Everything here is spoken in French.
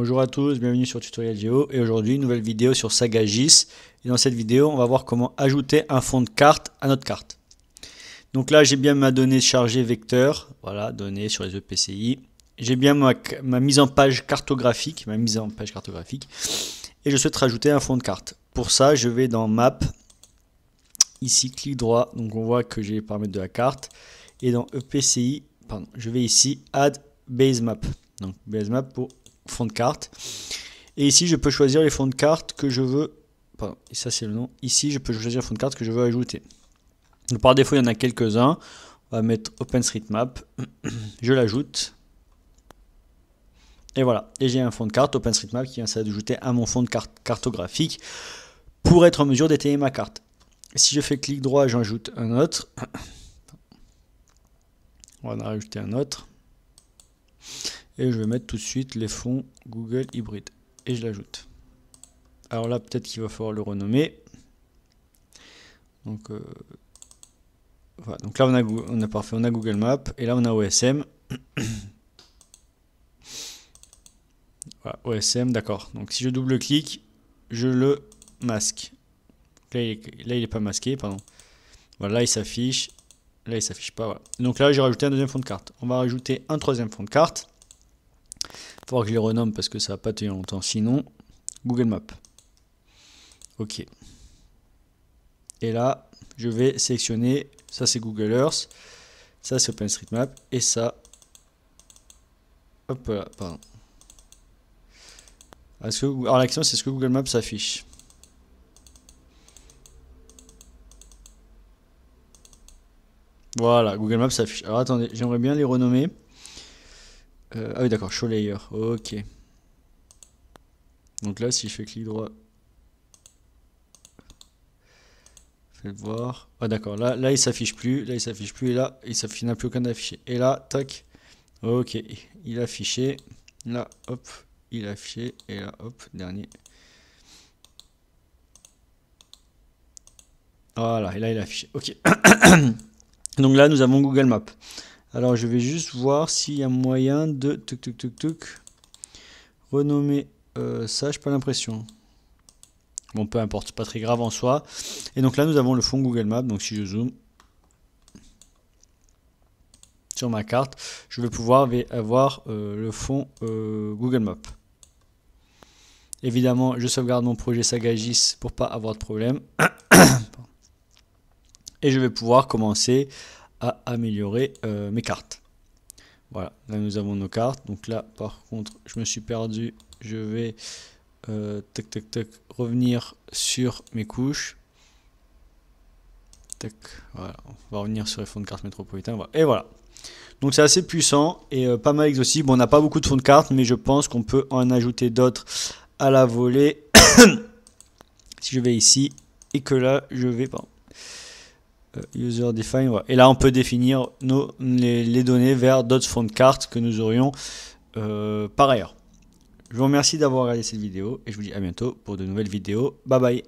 Bonjour à tous, bienvenue sur Tutoriel Geo et aujourd'hui une nouvelle vidéo sur Sagagis et dans cette vidéo on va voir comment ajouter un fond de carte à notre carte. Donc là j'ai bien ma donnée chargée vecteur, voilà donnée sur les EPCI, j'ai bien ma, ma, mise en page cartographique, ma mise en page cartographique et je souhaite rajouter un fond de carte. Pour ça je vais dans map, ici clic droit, donc on voit que j'ai les paramètres de la carte et dans EPCI, pardon, je vais ici add base map. Donc base map pour fonds de carte. Et ici, je peux choisir les fonds de carte que je veux. Pardon, ça c'est le nom. Ici, je peux choisir fonds de carte que je veux ajouter. Donc, par défaut, il y en a quelques-uns. On va mettre map Je l'ajoute. Et voilà. Et j'ai un fond de carte map qui vient s'ajouter à mon fond de carte cartographique pour être en mesure d'étayer ma carte. Si je fais clic droit, j'ajoute un autre. On va en rajouter un autre. Et je vais mettre tout de suite les fonds Google hybride. Et je l'ajoute. Alors là, peut-être qu'il va falloir le renommer. Donc, euh, voilà. Donc là, on a, on a parfait, on a Google Maps. Et là, on a OSM. OSM, d'accord. Donc si je double-clique, je le masque. Là il, n'est pas masqué, pardon. Voilà, là, il s'affiche. Là, il s'affiche pas. Donc là, j'ai rajouté un deuxième fond de carte. On va rajouter un troisième fond de carte falloir que je les renomme parce que ça va pas tenu longtemps. Sinon, Google Maps. Ok. Et là, je vais sélectionner, ça c'est Google Earth, ça c'est OpenStreetMap, et ça, hop là, pardon. alors l'action c'est ce que Google Maps s'affiche. Voilà, Google Maps s'affiche. Alors attendez, j'aimerais bien les renommer. Euh, ah oui, d'accord, show layer. Ok. Donc là, si je fais clic droit. Faites voir. Ah d'accord, là, là il s'affiche plus, là il s'affiche plus, et là il s'affiche, n'a plus aucun affiché. Et là, tac. Ok, il a affiché. Là, hop, il a affiché. Et là, hop, dernier. Voilà, et là il a affiché. Ok. Donc là, nous avons Google Maps. Alors je vais juste voir s'il y a moyen de renommer euh, ça. ça, n'ai pas l'impression. Bon, peu importe, pas très grave en soi. Et donc là, nous avons le fond Google Maps. Donc si je zoome sur ma carte, je vais pouvoir avoir euh, le fond euh, Google Maps. Évidemment, je sauvegarde mon projet Sagagis pour pas avoir de problème. Et je vais pouvoir commencer améliorer euh, mes cartes. Voilà, là nous avons nos cartes. Donc là, par contre, je me suis perdu. Je vais euh, tac, tac, tac, revenir sur mes couches. Tac, voilà, on va revenir sur les fonds de cartes métropolitains. Et voilà. Donc c'est assez puissant et euh, pas mal exhaustif. Bon, on n'a pas beaucoup de fonds de cartes, mais je pense qu'on peut en ajouter d'autres à la volée. si je vais ici et que là, je vais... pas. Euh, user define. Et là, on peut définir nos, les, données vers d'autres fonds de cartes que nous aurions euh, par ailleurs. Je vous remercie d'avoir regardé cette vidéo et je vous dis à bientôt pour de nouvelles vidéos. Bye bye